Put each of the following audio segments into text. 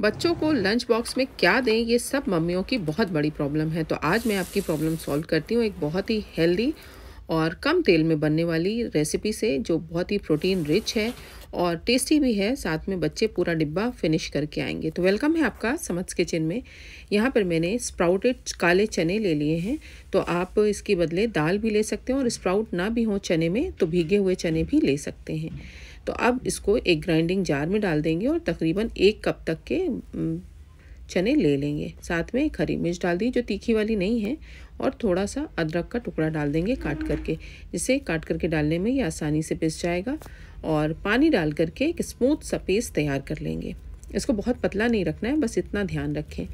बच्चों को lunch box में क्या दें ये सब मम्मियों की बहुत बड़ी प्रॉब्लम है तो आज मैं आपकी प्रॉब्लम सॉल्व करती हूँ एक बहुत ही हेल्दी और कम तेल में बनने वाली रेसिपी से जो बहुत ही प्रोटीन रिच है और टेस्टी भी है साथ में बच्चे पूरा डिब्बा फिनिश करके आएंगे तो वेलकम है आपका समझ किचन में यहाँ पर मैंने स्प्राउटेड काले चने ले लिए हैं तो आप इसके बदले दाल भी ले सकते हैं और स्प्राउट ना भी हो चने में तो भीगे हुए चने भी ले सकते हैं तो अब इसको एक ग्राइंडिंग जार में डाल देंगे और तकरीबन एक कप तक के चने ले लेंगे साथ में एक हरी मिर्च डाल दी जो तीखी वाली नहीं है और थोड़ा सा अदरक का टुकड़ा डाल देंगे काट करके जिसे काट करके डालने में ये आसानी से पिस जाएगा और पानी डाल करके एक स्मूथ सा पेस्ट तैयार कर लेंगे इसको बहुत पतला नहीं रखना है बस इतना ध्यान रखें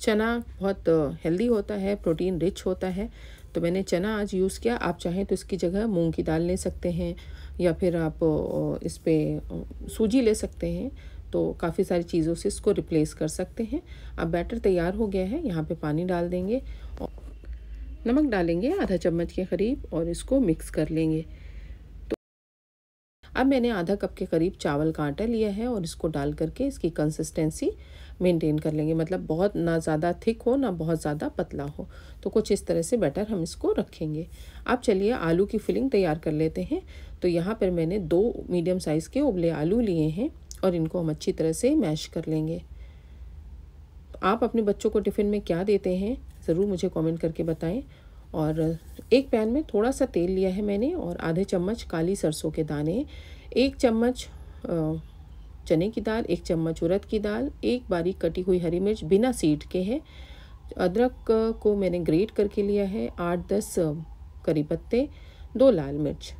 चना बहुत हेल्दी होता है प्रोटीन रिच होता है तो मैंने चना आज यूज़ किया आप चाहें तो इसकी जगह मूंग की दाल ले सकते हैं या फिर आप इस पर सूजी ले सकते हैं तो काफ़ी सारी चीज़ों से इसको रिप्लेस कर सकते हैं अब बैटर तैयार हो गया है यहाँ पे पानी डाल देंगे और नमक डालेंगे आधा चम्मच के करीब और इसको मिक्स कर लेंगे तो अब मैंने आधा कप के करीब चावल का आटा लिया है और इसको डाल करके इसकी कंसिस्टेंसी मेंटेन कर लेंगे मतलब बहुत ना ज़्यादा थिक हो ना बहुत ज़्यादा पतला हो तो कुछ इस तरह से बैटर हम इसको रखेंगे अब चलिए आलू की फिलिंग तैयार कर लेते हैं तो यहाँ पर मैंने दो मीडियम साइज़ के उबले आलू लिए हैं और इनको हम अच्छी तरह से मैश कर लेंगे आप अपने बच्चों को टिफ़िन में क्या देते हैं ज़रूर मुझे कमेंट करके बताएं और एक पैन में थोड़ा सा तेल लिया है मैंने और आधे चम्मच काली सरसों के दाने एक चम्मच चने की दाल एक चम्मच उड़द की दाल एक बारीक कटी हुई हरी मिर्च बिना सीट के है अदरक को मैंने ग्रेट करके लिया है आठ दस करी पत्ते दो लाल मिर्च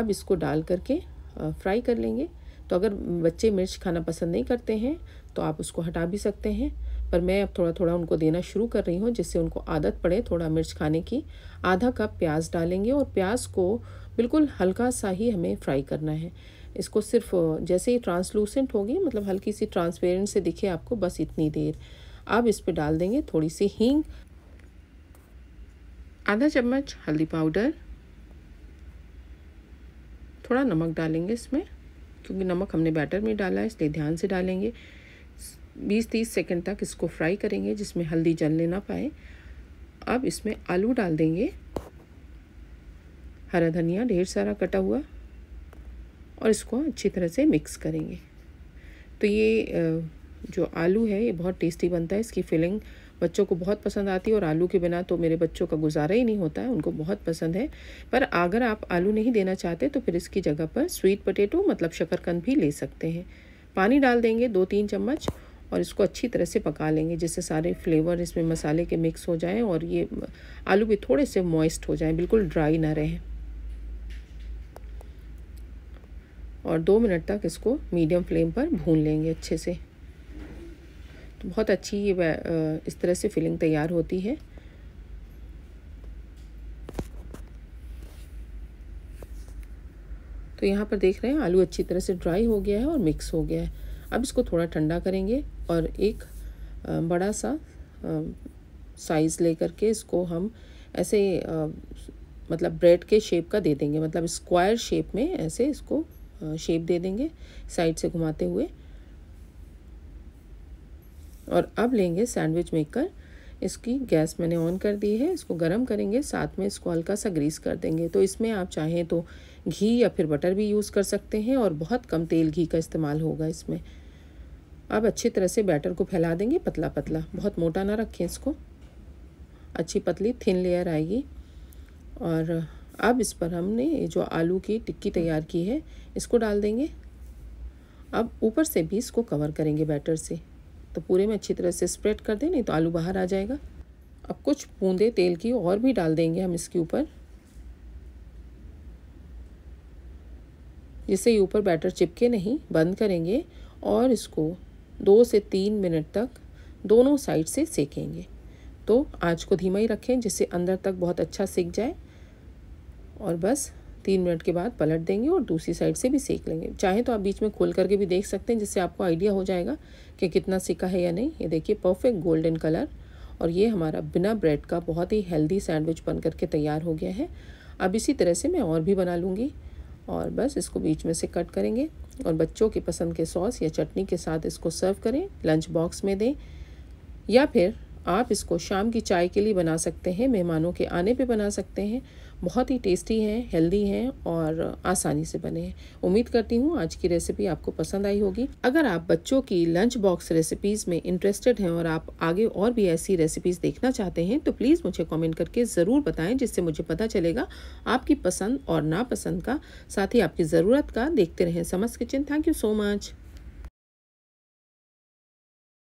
अब इसको डाल करके फ्राई कर लेंगे तो अगर बच्चे मिर्च खाना पसंद नहीं करते हैं तो आप उसको हटा भी सकते हैं पर मैं अब थोड़ा थोड़ा उनको देना शुरू कर रही हूँ जिससे उनको आदत पड़े थोड़ा मिर्च खाने की आधा कप प्याज डालेंगे और प्याज को बिल्कुल हल्का सा ही हमें फ्राई करना है इसको सिर्फ जैसे ही ट्रांसलूसेंट होगी मतलब हल्की सी ट्रांसपेरेंट से दिखे आपको बस इतनी देर अब इस पर डाल देंगे थोड़ी सी हींग आधा चम्मच हल्दी पाउडर थोड़ा नमक डालेंगे इसमें क्योंकि नमक हमने बैटर में डाला है इसलिए ध्यान से डालेंगे बीस तीस सेकेंड तक इसको फ्राई करेंगे जिसमें हल्दी जलने ना पाए अब इसमें आलू डाल देंगे हरा धनिया ढेर सारा कटा हुआ और इसको अच्छी तरह से मिक्स करेंगे तो ये जो आलू है ये बहुत टेस्टी बनता है इसकी फिलिंग बच्चों को बहुत पसंद आती है और आलू के बिना तो मेरे बच्चों का गुजारा ही नहीं होता है उनको बहुत पसंद है पर अगर आप आलू नहीं देना चाहते तो फिर इसकी जगह पर स्वीट पटेटो मतलब शकरकंद भी ले सकते हैं पानी डाल देंगे दो तीन चम्मच और इसको अच्छी तरह से पका लेंगे जिससे सारे फ्लेवर इसमें मसाले के मिक्स हो जाएँ और ये आलू भी थोड़े से मॉइस्ट हो जाएँ बिल्कुल ड्राई ना रहें और दो मिनट तक इसको मीडियम फ्लेम पर भून लेंगे अच्छे से तो बहुत अच्छी ये इस तरह से फिलिंग तैयार होती है तो यहाँ पर देख रहे हैं आलू अच्छी तरह से ड्राई हो गया है और मिक्स हो गया है अब इसको थोड़ा ठंडा करेंगे और एक बड़ा सा साइज़ लेकर के इसको हम ऐसे मतलब ब्रेड के शेप का दे देंगे मतलब स्क्वायर शेप में ऐसे इसको शेप दे देंगे साइड से घुमाते हुए और अब लेंगे सैंडविच मेकर इसकी गैस मैंने ऑन कर दी है इसको गर्म करेंगे साथ में इसको हल्का सा ग्रीस कर देंगे तो इसमें आप चाहें तो घी या फिर बटर भी यूज़ कर सकते हैं और बहुत कम तेल घी का इस्तेमाल होगा इसमें अब अच्छी तरह से बैटर को फैला देंगे पतला पतला बहुत मोटा ना रखें इसको अच्छी पतली थिन लेयर आएगी और अब इस पर हमने जो आलू की टिक्की तैयार की है इसको डाल देंगे अब ऊपर से भी इसको कवर करेंगे बैटर से तो पूरे में अच्छी तरह से स्प्रेड कर दें नहीं तो आलू बाहर आ जाएगा अब कुछ बूंदे तेल की और भी डाल देंगे हम इसके ऊपर जिससे ये ऊपर बैटर चिपके नहीं बंद करेंगे और इसको दो से तीन मिनट तक दोनों साइड से सेकेंगे तो आँच को धीमा ही रखें जिससे अंदर तक बहुत अच्छा सेक जाए और बस तीन मिनट के बाद पलट देंगे और दूसरी साइड से भी सेक लेंगे चाहे तो आप बीच में खोल करके भी देख सकते हैं जिससे आपको आइडिया हो जाएगा कि कितना सिका है या नहीं ये देखिए परफेक्ट गोल्डन कलर और ये हमारा बिना ब्रेड का बहुत ही हेल्दी सैंडविच बन करके तैयार हो गया है अब इसी तरह से मैं और भी बना लूँगी और बस इसको बीच में से कट करेंगे और बच्चों की पसंद के सॉस या चटनी के साथ इसको सर्व करें लंच बॉक्स में दें या फिर आप इसको शाम की चाय के लिए बना सकते हैं मेहमानों के आने पे बना सकते हैं बहुत ही टेस्टी हैं हेल्दी हैं और आसानी से बने हैं उम्मीद करती हूँ आज की रेसिपी आपको पसंद आई होगी अगर आप बच्चों की लंच बॉक्स रेसिपीज़ में इंटरेस्टेड हैं और आप आगे और भी ऐसी रेसिपीज़ देखना चाहते हैं तो प्लीज़ मुझे कॉमेंट करके ज़रूर बताएँ जिससे मुझे पता चलेगा आपकी पसंद और नापसंद का साथ ही आपकी ज़रूरत का देखते रहें समस्त kitchen thank you so much